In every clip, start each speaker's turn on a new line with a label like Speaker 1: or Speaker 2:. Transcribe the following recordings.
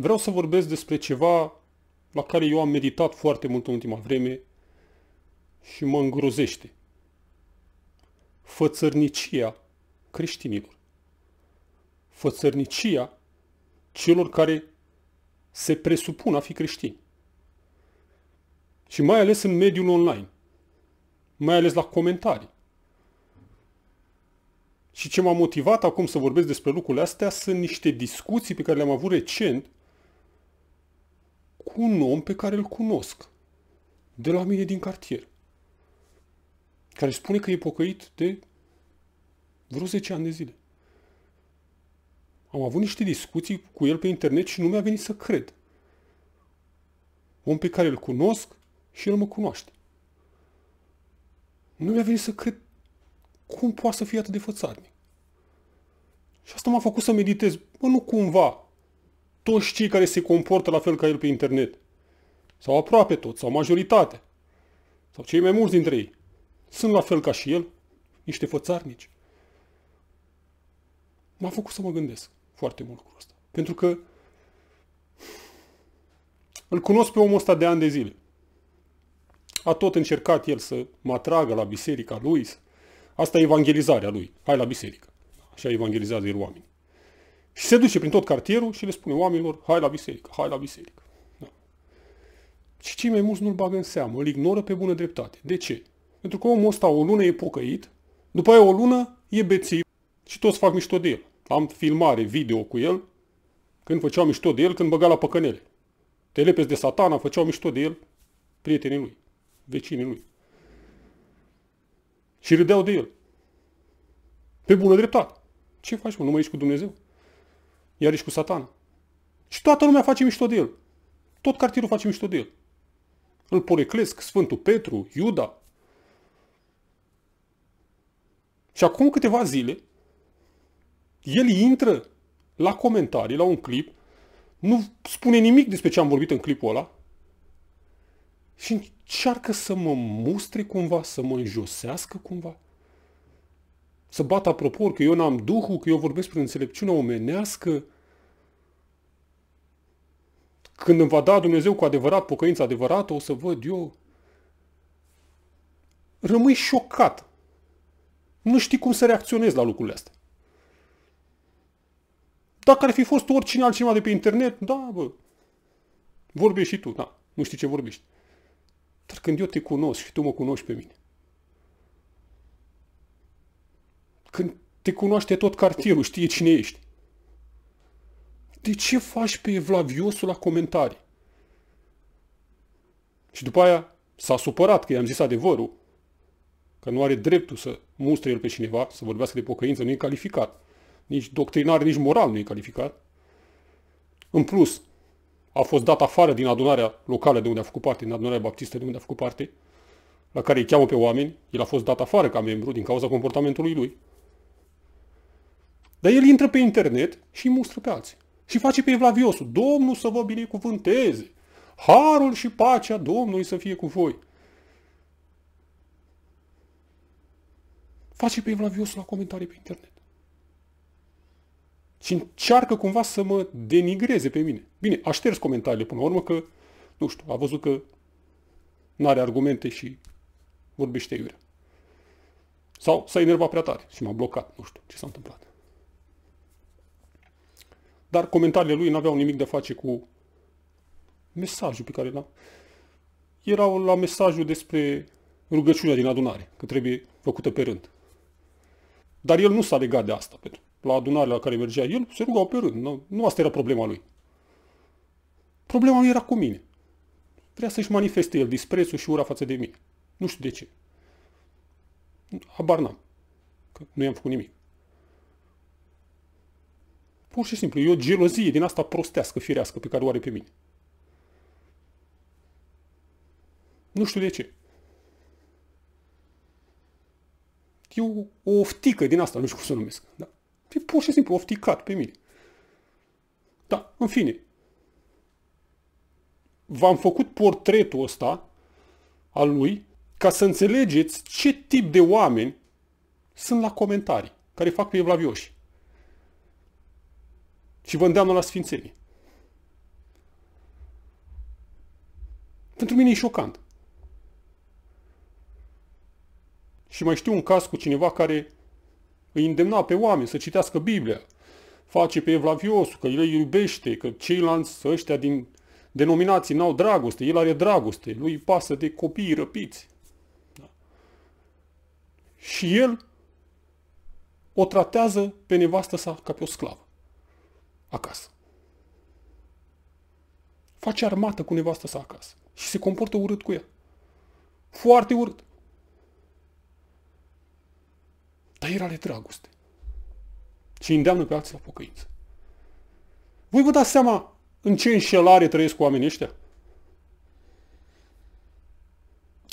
Speaker 1: Vreau să vorbesc despre ceva la care eu am meditat foarte mult în ultima vreme și mă îngrozește. Fățărnicia creștinilor. Fățărnicia celor care se presupun a fi creștini. Și mai ales în mediul online. Mai ales la comentarii. Și ce m-a motivat acum să vorbesc despre lucrurile astea sunt niște discuții pe care le-am avut recent cu un om pe care îl cunosc, de la mine din cartier, care spune că e pocăit de vreo 10 ani de zile. Am avut niște discuții cu el pe internet și nu mi-a venit să cred. Om pe care îl cunosc și el mă cunoaște. Nu mi-a venit să cred cum poate să fie atât de fățarnic. Și asta m-a făcut să meditez. Bă, nu cumva toți cei care se comportă la fel ca el pe internet. Sau aproape toți, sau majoritatea. Sau cei mai mulți dintre ei. Sunt la fel ca și el, niște fățarnici. M-a făcut să mă gândesc foarte mult cu asta, Pentru că îl cunosc pe omul ăsta de ani de zile. A tot încercat el să mă atragă la biserica lui. Asta e evangelizarea lui. Hai la biserică. Așa evangelizează el oameni. Și se duce prin tot cartierul și le spune oamenilor, hai la biserică, hai la biserică. Da. Și cei mai mulți nu-l bagă în seamă, îl ignoră pe bună dreptate. De ce? Pentru că omul ăsta o lună e pocăit, după aia o lună e bețiv și toți fac mișto de el. Am filmare, video cu el, când făceau mișto de el, când băga la păcănele. Telepes de satana, făceau mișto de el prietenii lui, vecinii lui. Și râdeau de el. Pe bună dreptate. Ce faci, mă? Nu mai ești cu Dumnezeu? Iar ești cu satana. Și toată lumea face mișto de el. Tot cartierul face mișto de el. Îl poreclesc Sfântul Petru, Iuda. Și acum câteva zile, el intră la comentarii, la un clip, nu spune nimic despre ce am vorbit în clipul ăla și încearcă să mă mustre cumva, să mă înjosească cumva să bat apropo că eu n-am Duhul, că eu vorbesc prin înțelepciunea omenească, când îmi va da Dumnezeu cu adevărat pocăința adevărată, o să văd eu. Rămâi șocat. Nu știi cum să reacționezi la lucrurile astea. Dacă ar fi fost oricine altcineva de pe internet, da, bă, vorbești și tu, da, nu știi ce vorbești. Dar când eu te cunosc și tu mă cunoști pe mine, când te cunoaște tot cartierul, știe cine ești. De ce faci pe evlaviosul la comentarii? Și după aia s-a supărat că i-am zis adevărul, că nu are dreptul să mustre el pe cineva, să vorbească de pocăință, nu e calificat. Nici doctrinar, nici moral nu e calificat. În plus, a fost dat afară din adunarea locală de unde a făcut parte, din adunarea baptistă de unde a făcut parte, la care îi cheamă pe oameni, el a fost dat afară ca membru din cauza comportamentului lui. Dar el intră pe internet și îi mustră pe alții. Și face pe Evlaviosul. Domnul să vă binecuvânteze! Harul și pacea Domnului să fie cu voi! Face pe Evlaviosul la comentarii pe internet. Și încearcă cumva să mă denigreze pe mine. Bine, a șters comentariile până la urmă că, nu știu, a văzut că nu are argumente și vorbește iurea. Sau s-a enervat prea tare și m-a blocat. Nu știu ce s-a întâmplat. Dar comentariile lui nu aveau nimic de face cu mesajul pe care l-a... Erau la mesajul despre rugăciunea din adunare, că trebuie făcută pe rând. Dar el nu s-a legat de asta, pentru la adunarea la care mergea el, se rugau pe rând. Nu, nu asta era problema lui. Problema lui era cu mine. Vrea să-și manifeste el disprețul și ura față de mine. Nu știu de ce. Habar n-am. Că nu i-am făcut nimic. Pur și simplu, e o gelozie din asta prostească, firească, pe care o are pe mine. Nu știu de ce. E o, oftică din asta, nu știu cum să o numesc. Da? E pur și simplu ofticat pe mine. Da, în fine. V-am făcut portretul ăsta al lui ca să înțelegeți ce tip de oameni sunt la comentarii care fac pe evlavioși și vă îndeamnă la sfințenie. Pentru mine e șocant. Și mai știu un caz cu cineva care îi îndemna pe oameni să citească Biblia, face pe Evlaviosul, că el îi iubește, că ceilalți ăștia din denominații n-au dragoste, el are dragoste, lui îi pasă de copii, răpiți. Da. Și el o tratează pe nevastă sa ca pe o sclavă acasă. Face armată cu nevastă sa acasă și se comportă urât cu ea. Foarte urât. Dar era ale dragoste. Și îndeamnă pe alții la pocăință. Voi vă dați seama în ce înșelare trăiesc oamenii ăștia?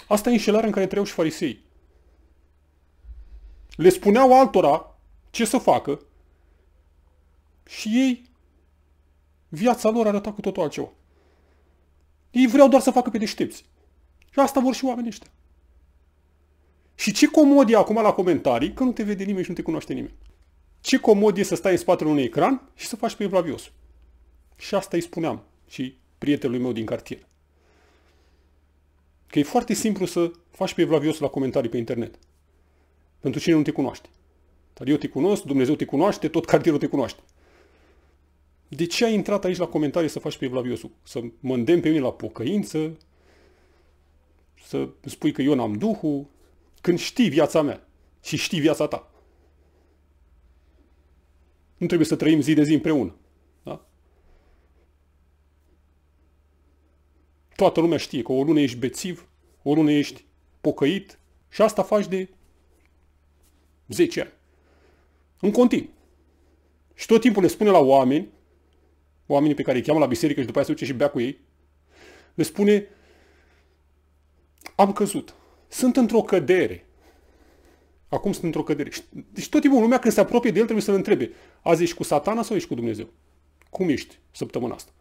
Speaker 1: Asta e înșelarea în care trăiau și farisei. Le spuneau altora ce să facă și ei, viața lor arăta cu totul altceva. Ei vreau doar să facă pe deștepți. Și asta vor și oamenii ăștia. Și ce comod e acum la comentarii, că nu te vede nimeni și nu te cunoaște nimeni. Ce comod e să stai în spatele unui ecran și să faci pe evlavios. Și asta îi spuneam și prietenului meu din cartier. Că e foarte simplu să faci pe evlavios la comentarii pe internet. Pentru cine nu te cunoaște. Dar eu te cunosc, Dumnezeu te cunoaște, tot cartierul te cunoaște. De ce ai intrat aici la comentarii să faci pe Evlaviosul? Să mă îndemn pe mine la pocăință? Să spui că eu n-am Duhul? Când știi viața mea și știi viața ta. Nu trebuie să trăim zi de zi împreună. Da? Toată lumea știe că o lună ești bețiv, o lună ești pocăit și asta faci de 10 ani. În continuu. Și tot timpul le spune la oameni oamenii pe care îi cheamă la biserică și după aceea se duce și bea cu ei, le spune, am căzut, sunt într-o cădere. Acum sunt într-o cădere. Deci tot timpul lumea când se apropie de el trebuie să-l întrebe, azi ești cu satana sau ești cu Dumnezeu? Cum ești săptămâna asta?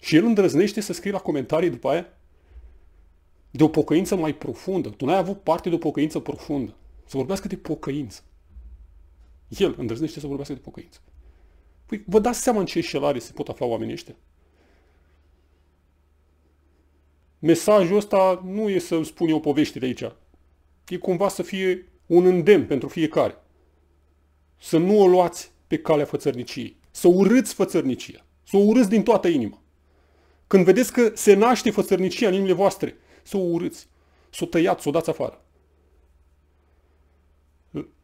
Speaker 1: Și el îndrăznește să scrie la comentarii după aia de o pocăință mai profundă. Tu n-ai avut parte de o pocăință profundă. Să vorbească de pocăință. El îndrăznește să vorbească de pocăință. Păi vă dați seama în ce șelare se pot afla oamenii ăștia? Mesajul ăsta nu e să spun eu de aici. E cumva să fie un îndemn pentru fiecare. Să nu o luați pe calea fățărniciei. Să urâți fățărnicia. Să o urâți din toată inima. Când vedeți că se naște fățărnicia în inimile voastre, să o urâți. Să o tăiați, să o dați afară.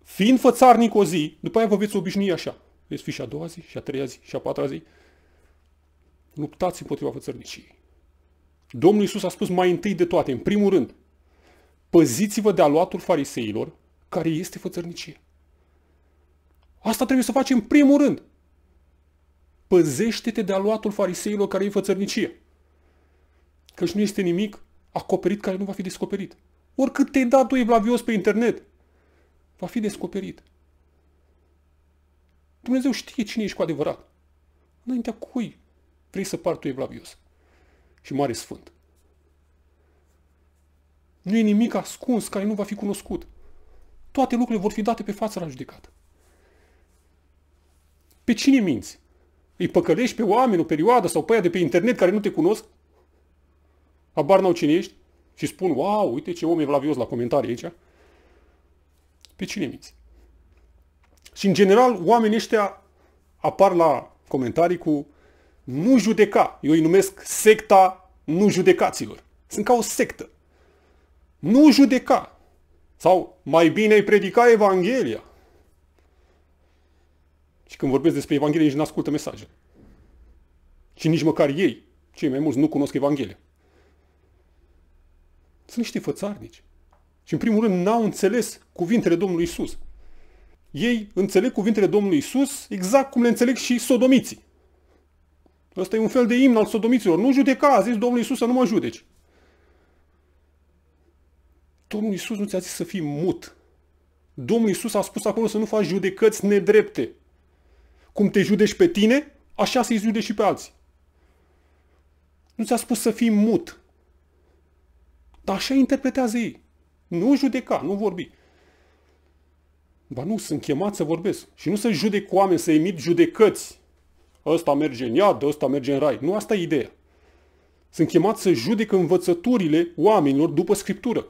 Speaker 1: Fiind fățarnic o zi, după aia vă veți obișnui așa veți fi și a doua zi, și a treia zi, și a patra zi. Luptați împotriva fățărniciei. Domnul Isus a spus mai întâi de toate, în primul rând, păziți-vă de aluatul fariseilor, care este fățărnicie. Asta trebuie să facem în primul rând. Păzește-te de aluatul fariseilor care e fățărnicie. Căci nu este nimic acoperit care nu va fi descoperit. Oricât te-ai dat tu evlavios pe internet, va fi descoperit. Dumnezeu știe cine ești cu adevărat. Înaintea cui vrei să par tu evlavios și mare sfânt. Nu e nimic ascuns care nu va fi cunoscut. Toate lucrurile vor fi date pe fața la judecată. Pe cine minți? Îi păcălești pe oameni o perioadă sau pe aia de pe internet care nu te cunosc? Abar n-au cine ești? Și spun, wow, uite ce om evlavios la comentarii aici. Pe cine minți? Și în general, oamenii ăștia apar la comentarii cu nu judeca. Eu îi numesc secta nu judecaților. Sunt ca o sectă. Nu judeca. Sau mai bine îi predica Evanghelia. Și când vorbesc despre Evanghelie, nici nu ascultă mesajele. Și nici măcar ei, cei mai mulți, nu cunosc Evanghelia. Sunt niște fățarnici. Și în primul rând n-au înțeles cuvintele Domnului Isus. Ei înțeleg cuvintele Domnului Isus exact cum le înțeleg și sodomiții. Ăsta e un fel de imn al sodomiților. Nu judeca, a zis Domnul Isus să nu mă judeci. Domnul Isus nu ți-a zis să fii mut. Domnul Isus a spus acolo să nu faci judecăți nedrepte. Cum te judești pe tine, așa să-i judeci și pe alții. Nu ți-a spus să fii mut. Dar așa interpretează ei. Nu judeca, nu vorbi. Dar nu, sunt chemat să vorbesc. Și nu să judec cu oameni, să emit judecăți. Ăsta merge în iad, ăsta merge în rai. Nu asta e ideea. Sunt chemat să judec învățăturile oamenilor după Scriptură.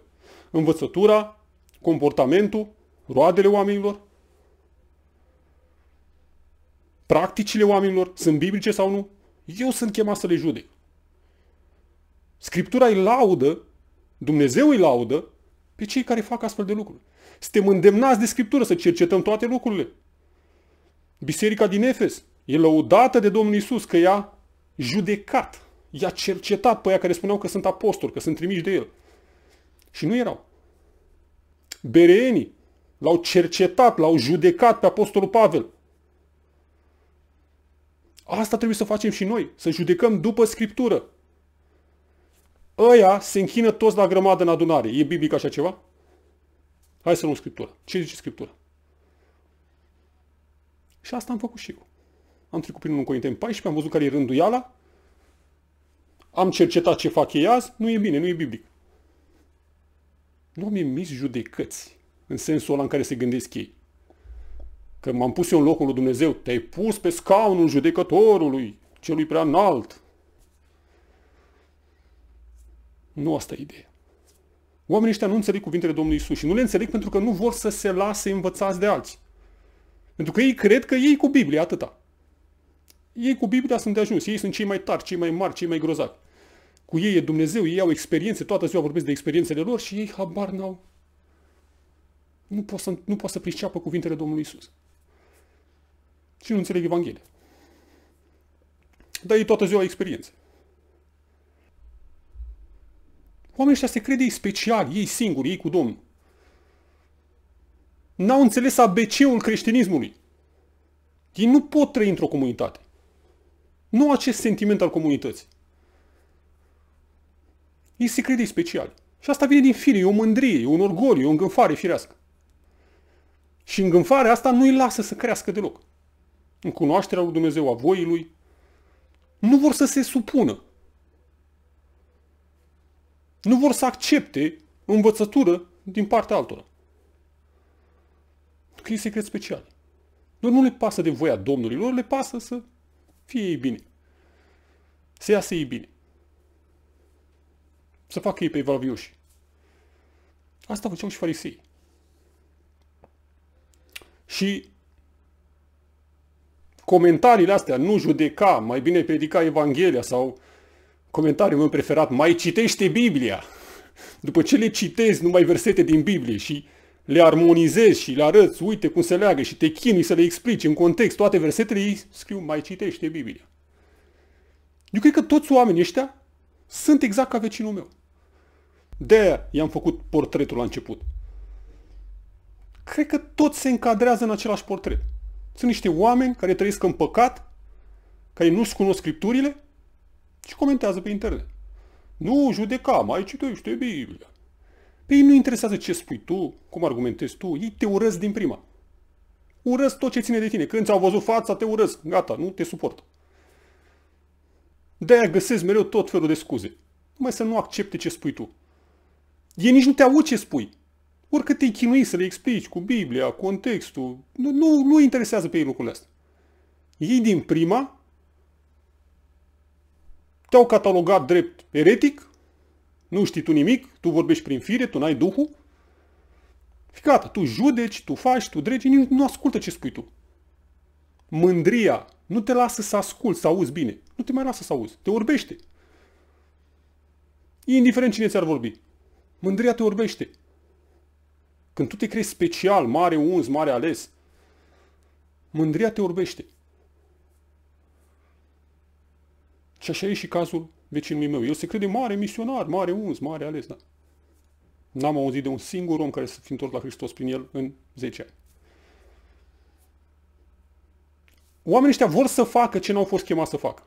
Speaker 1: Învățătura, comportamentul, roadele oamenilor, practicile oamenilor, sunt biblice sau nu? Eu sunt chemat să le judec. Scriptura îi laudă, Dumnezeu îi laudă pe cei care fac astfel de lucruri. Suntem îndemnați de Scriptură să cercetăm toate lucrurile. Biserica din Efes e lăudată de Domnul Isus că i-a judecat, i-a cercetat pe aia care spuneau că sunt apostoli, că sunt trimiși de el. Și nu erau. Bereenii l-au cercetat, l-au judecat pe Apostolul Pavel. Asta trebuie să facem și noi, să judecăm după Scriptură. Ăia se închină toți la grămadă în adunare. E biblic așa ceva? Hai să luăm Scriptura. Ce zice Scriptura? Și asta am făcut și eu. Am trecut prin 1 Corinteni 14, am văzut care e rânduiala, am cercetat ce fac ei azi, nu e bine, nu e biblic. Nu am emis judecăți în sensul ăla în care se gândesc ei. Că m-am pus eu în locul lui Dumnezeu, te-ai pus pe scaunul judecătorului, celui prea înalt. Nu asta e ideea. Oamenii ăștia nu înțeleg cuvintele Domnului Isus și nu le înțeleg pentru că nu vor să se lase învățați de alții. Pentru că ei cred că ei cu Biblia, atâta. Ei cu Biblia sunt de ajuns, ei sunt cei mai tari, cei mai mari, cei mai grozavi. Cu ei e Dumnezeu, ei au experiențe, toată ziua vorbesc de experiențele lor și ei habar n-au. Nu pot să, nu pot să priceapă cuvintele Domnului Isus. Și nu înțeleg Evanghelia. Dar ei toată ziua experiențe. Oamenii ăștia se crede ei speciali, ei singuri, ei cu Domnul. N-au înțeles ABC-ul creștinismului. Ei nu pot trăi într-o comunitate. Nu acest sentiment al comunității. Ei se crede speciali. Și asta vine din fire, e o mândrie, e un orgoliu, e o îngânfare firească. Și îngânfarea asta nu îi lasă să crească deloc. În cunoașterea lui Dumnezeu, a voii lui, nu vor să se supună nu vor să accepte învățătură din partea altora. Că e secret special. Lor nu le pasă de voia Domnului, lor le pasă să fie ei bine. Să iasă ei bine. Să facă ei pe valvioși. Asta făceau și farisei. Și comentariile astea, nu judeca, mai bine predica Evanghelia sau comentariul meu preferat, mai citește Biblia. După ce le citezi numai versete din Biblie și le armonizezi și le arăți, uite cum se leagă și te chinui să le explici în context toate versetele, ei scriu, mai citește Biblia. Eu cred că toți oamenii ăștia sunt exact ca vecinul meu. de i-am făcut portretul la început. Cred că toți se încadrează în același portret. Sunt niște oameni care trăiesc în păcat, care nu-și cunosc scripturile și comentează pe internet. Nu judecam, mai citește Biblia. Pe ei nu interesează ce spui tu, cum argumentezi tu, ei te urăsc din prima. Urăsc tot ce ține de tine. Când ți-au văzut fața, te urăsc. Gata, nu te suport. De-aia găsesc mereu tot felul de scuze. Numai să nu accepte ce spui tu. Ei nici nu te aud ce spui. Oricât te-ai chinui să le explici cu Biblia, contextul, nu, nu, nu interesează pe ei lucrurile astea. Ei din prima te-au catalogat drept eretic, nu știi tu nimic, tu vorbești prin fire, tu n-ai Duhul. Fii gata, tu judeci, tu faci, tu dregi, nici nu ascultă ce spui tu. Mândria nu te lasă să asculți, să auzi bine. Nu te mai lasă să auzi, te urbește. Indiferent cine ți-ar vorbi. Mândria te urbește. Când tu te crezi special, mare unz, mare ales, mândria te urbește. Și așa e și cazul vecinului meu. El se crede mare misionar, mare uns, mare ales. Da. N-am auzit de un singur om care să fi întors la Hristos prin el în 10 ani. Oamenii ăștia vor să facă ce n-au fost chemați să facă.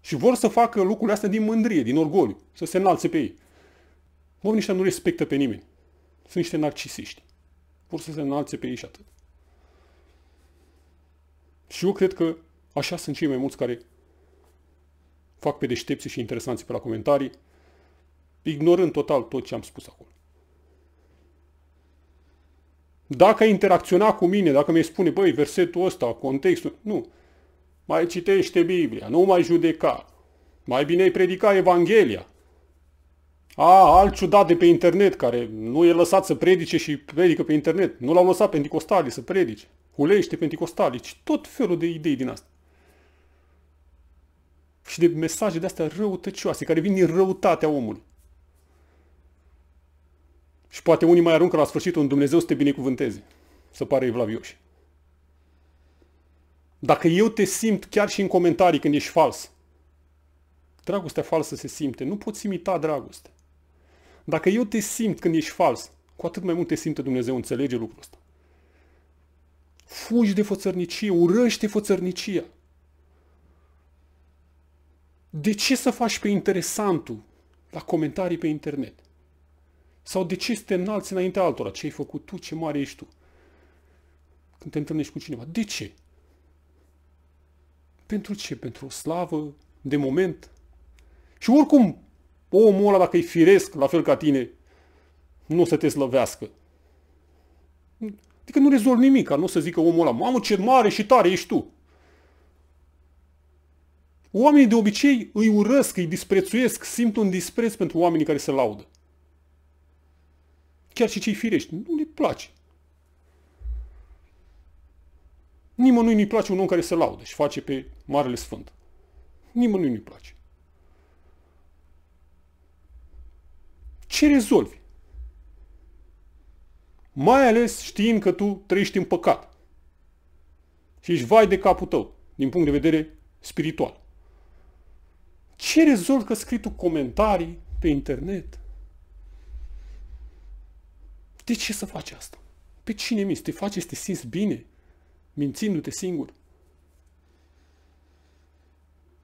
Speaker 1: Și vor să facă lucrurile astea din mândrie, din orgoliu, să se înalțe pe ei. Oamenii ăștia nu respectă pe nimeni. Sunt niște narcisiști. Vor să se înalțe pe ei și atât. Și eu cred că așa sunt cei mai mulți care fac pe deștepții și interesanții pe la comentarii, ignorând total tot ce am spus acolo. Dacă ai interacționa cu mine, dacă mi-ai spune, băi, versetul ăsta, contextul, nu. Mai citește Biblia, nu mai judeca. Mai bine ai predica Evanghelia. A, alt ciudat de pe internet care nu e lăsat să predice și predică pe internet. Nu l-au lăsat pentecostalii să predice. Hulește pentecostalii. Tot felul de idei din asta și de mesaje de-astea răutăcioase, care vin din răutatea omului. Și poate unii mai aruncă la sfârșit un Dumnezeu să te binecuvânteze, să pare evlavioși. Dacă eu te simt chiar și în comentarii când ești fals, dragostea falsă se simte, nu poți imita dragoste. Dacă eu te simt când ești fals, cu atât mai mult te simte Dumnezeu, înțelege lucrul ăsta. Fugi de fățărnicie, urăște fățărnicia de ce să faci pe interesantul la comentarii pe internet? Sau de ce să te înalți înaintea altora? Ce ai făcut tu? Ce mare ești tu? Când te întâlnești cu cineva. De ce? Pentru ce? Pentru o slavă de moment? Și oricum, omul ăla, dacă e firesc, la fel ca tine, nu o să te slăvească. Adică nu rezolvi nimic, nu o să zică omul ăla, mamă ce mare și tare ești tu. Oamenii de obicei îi urăsc, îi disprețuiesc, simt un dispreț pentru oamenii care se laudă. Chiar și cei firești, nu le place. Nimănui nu-i place un om care se laudă și face pe Marele Sfânt. Nimănui nu-i place. Ce rezolvi? Mai ales știind că tu trăiești în păcat. Și ești vai de capul tău, din punct de vedere spiritual. Ce rezolv că scritul comentarii pe internet? De ce să faci asta? Pe cine minți? Te faci să te simți bine mințindu-te singur?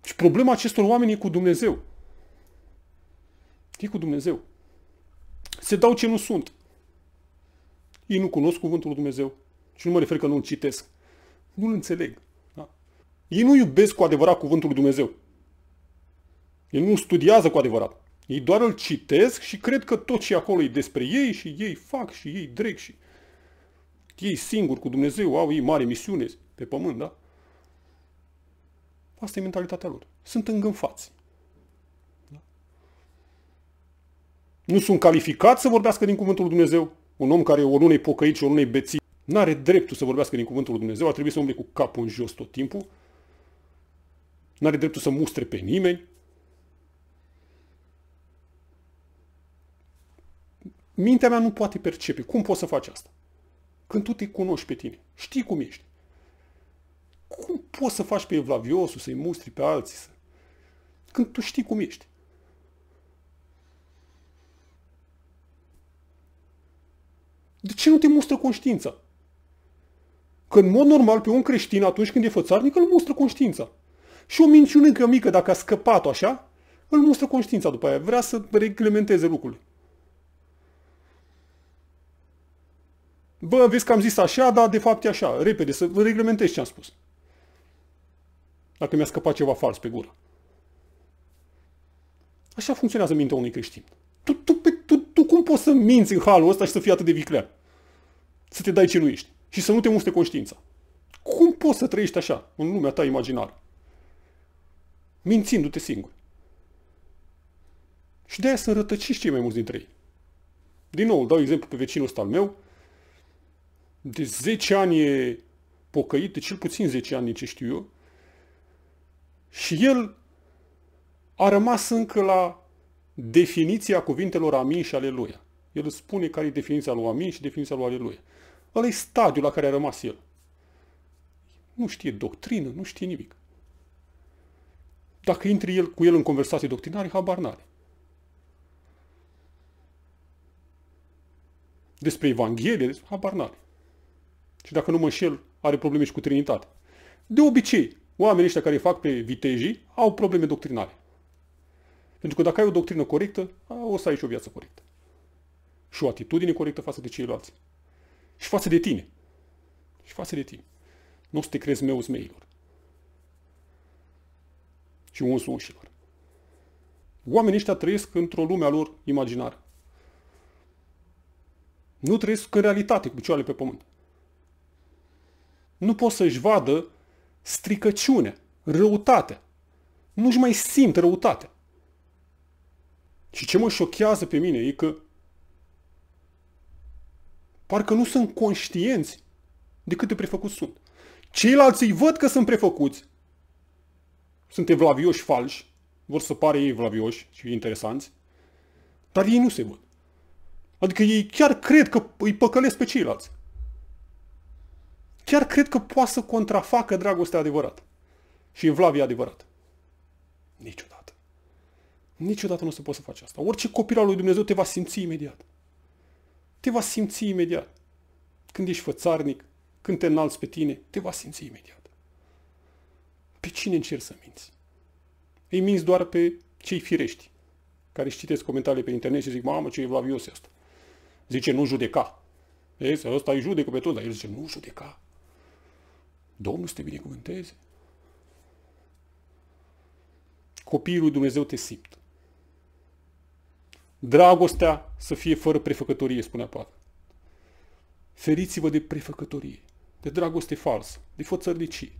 Speaker 1: Și problema acestor oameni e cu Dumnezeu. E cu Dumnezeu. Se dau ce nu sunt. Ei nu cunosc cuvântul lui Dumnezeu. Și nu mă refer că nu-l citesc. Nu-l înțeleg. Da? Ei nu iubesc cu adevărat cuvântul lui Dumnezeu. Ei nu studiază cu adevărat. Ei doar îl citesc și cred că tot ce acolo e despre ei și ei fac și ei drec și ei singuri cu Dumnezeu au ei mare misiune pe pământ, da? Asta e mentalitatea lor. Sunt îngânfați. Da? Nu sunt calificați să vorbească din cuvântul lui Dumnezeu. Un om care lună e pocăit și lună e beții nu are dreptul să vorbească din cuvântul lui Dumnezeu, ar trebui să umble cu capul în jos tot timpul. Nu are dreptul să mustre pe nimeni. Mintea mea nu poate percepe. Cum poți să faci asta? Când tu te cunoști pe tine, știi cum ești. Cum poți să faci pe evlaviosul, să-i mustri pe alții? Să... Când tu știi cum ești. De ce nu te mustră conștiința? Că în mod normal pe un creștin atunci când e fățarnic îl mustră conștiința. Și o minciună încă mică, dacă a scăpat-o așa, îl mustră conștiința după aia. Vrea să reglementeze lucrurile. Bă, vezi că am zis așa, dar de fapt e așa. Repede, să vă reglementez ce am spus. Dacă mi-a scăpat ceva fals pe gură. Așa funcționează mintea unui creștin. Tu, tu, pe, tu, tu cum poți să minți în halul ăsta și să fii atât de viclean? Să te dai ce nu ești și să nu te muște conștiința. Cum poți să trăiești așa, în lumea ta imaginară? Mințindu-te singur. Și de aia sunt rătăciți cei mai mulți dintre ei. Din nou, dau exemplu pe vecinul ăsta al meu, de deci 10 ani e pocăit, de cel puțin 10 ani, ce știu eu, și el a rămas încă la definiția cuvintelor amin și aleluia. El spune care e definiția lui amin și definiția lui aleluia. Ăla e stadiul la care a rămas el. Nu știe doctrină, nu știe nimic. Dacă intri el, cu el în conversații doctrinare, habar n-are. Despre Evanghelie, habar n-are și dacă nu mă înșel, are probleme și cu Trinitate. De obicei, oamenii ăștia care fac pe vitejii au probleme doctrinale. Pentru că dacă ai o doctrină corectă, o să ai și o viață corectă. Și o atitudine corectă față de ceilalți. Și față de tine. Și față de tine. Nu o să te crezi meu zmeilor. Și unsul ușilor. Oamenii ăștia trăiesc într-o lume a lor imaginară. Nu trăiesc în realitate cu picioarele pe pământ nu pot să-și vadă stricăciune, răutate. Nu-și mai simt răutate. Și ce mă șochează pe mine e că parcă nu sunt conștienți de cât de prefăcuți sunt. Ceilalți îi văd că sunt prefăcuți. Sunt evlavioși falși. Vor să pare ei evlavioși și interesanți. Dar ei nu se văd. Adică ei chiar cred că îi păcălesc pe ceilalți chiar cred că poate să contrafacă dragostea adevărată. Și Evlavia adevărat. Niciodată. Niciodată nu se poate să faci asta. Orice copil al lui Dumnezeu te va simți imediat. Te va simți imediat. Când ești fățarnic, când te înalți pe tine, te va simți imediat. Pe cine încerci să minți? Îi minți doar pe cei firești, care își citesc comentariile pe internet și zic, mamă, ce evlavios e asta. Zice, nu judeca. Vezi, ăsta îi judecă pe tot, dar el zice, nu judeca. Domnul să te binecuvânteze. Copiii lui Dumnezeu te simt. Dragostea să fie fără prefăcătorie, spunea Pavel. Feriți-vă de prefăcătorie, de dragoste falsă, de fățărnicie.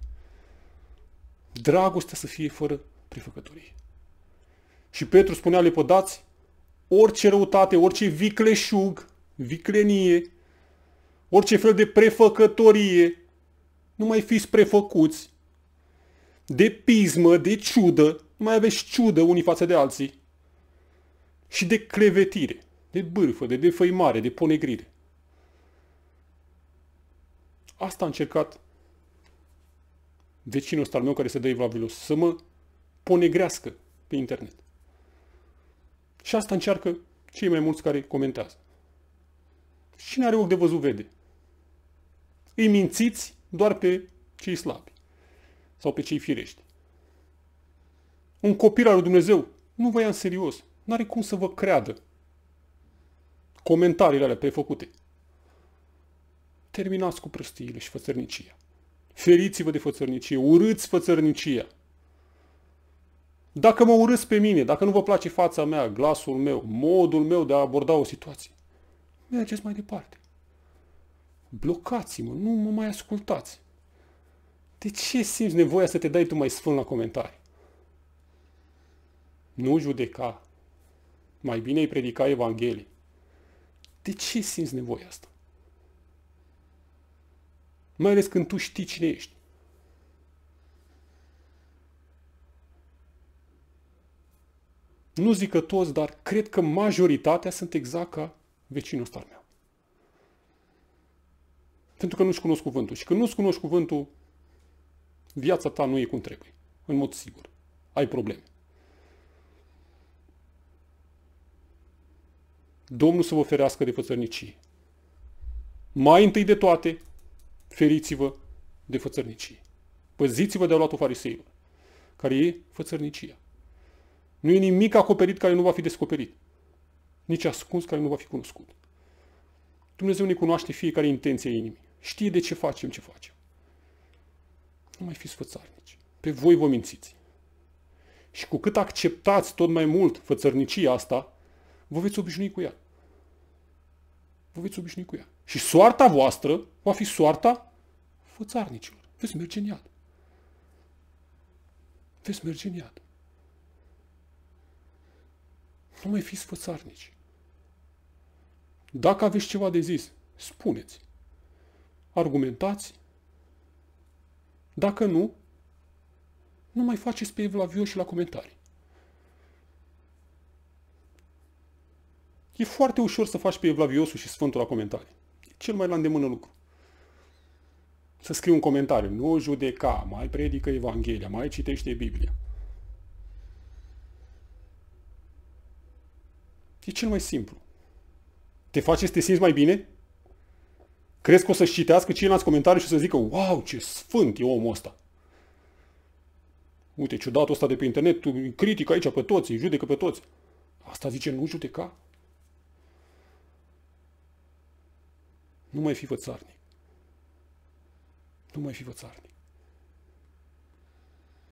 Speaker 1: Dragostea să fie fără prefăcătorie. Și Petru spunea lepădați, orice răutate, orice vicleșug, viclenie, orice fel de prefăcătorie nu mai fiți prefăcuți de pismă, de ciudă, nu mai aveți ciudă unii față de alții. Și de clevetire, de bârfă, de defăimare, de ponegrire. Asta a încercat vecinul ăsta al meu care se dă evlavilos, să mă ponegrească pe internet. Și asta încearcă cei mai mulți care comentează. Și cine are ochi de văzut vede. Îi mințiți doar pe cei slabi sau pe cei firești. Un copil al lui Dumnezeu nu vă ia în serios, n-are cum să vă creadă comentariile alea prefăcute. Terminați cu prăstiile și fățărnicia. Feriți-vă de fățărnicie, urâți fățărnicia. Dacă mă urâți pe mine, dacă nu vă place fața mea, glasul meu, modul meu de a aborda o situație, mergeți mai departe blocați-mă, nu mă mai ascultați. De ce simți nevoia să te dai tu mai sfânt la comentarii? Nu judeca. Mai bine îi predica Evanghelie. De ce simți nevoia asta? Mai ales când tu știi cine ești. Nu zic că toți, dar cred că majoritatea sunt exact ca vecinul ăsta meu. Pentru că nu-și cunosc cuvântul. Și când nu-ți cunoști cuvântul, viața ta nu e cum trebuie. În mod sigur. Ai probleme. Domnul să vă ferească de fățărnicie. Mai întâi de toate, feriți-vă de fățărnicie. Păziți-vă de luatul fariseilor, care e fățărnicia. Nu e nimic acoperit care nu va fi descoperit, nici ascuns care nu va fi cunoscut. Dumnezeu ne cunoaște fiecare intenție inimii. Știe de ce facem ce facem. Nu mai fiți fățarnici. Pe voi vă mințiți. Și cu cât acceptați tot mai mult fățărnicia asta, vă veți obișnui cu ea. Vă veți obișnui cu ea. Și soarta voastră va fi soarta fățarnicilor. Veți merge în iad. Veți merge în iad. Nu mai fiți fățarnici. Dacă aveți ceva de zis, spuneți argumentați. Dacă nu, nu mai faceți pe și la comentarii. E foarte ușor să faci pe Evlaviosul și Sfântul la comentarii. E cel mai la îndemână lucru. Să scrii un comentariu. Nu judeca, mai predică Evanghelia, mai citește Biblia. E cel mai simplu. Te face să te simți mai bine? Crezi că o să-și citească ceilalți comentarii și o să zică, wow, ce sfânt e omul ăsta. Uite, ciudatul ăsta de pe internet, tu critică aici pe toți, îi judecă pe toți. Asta zice, nu judeca. Nu mai fi vățarnic. Nu mai fi vățarnic.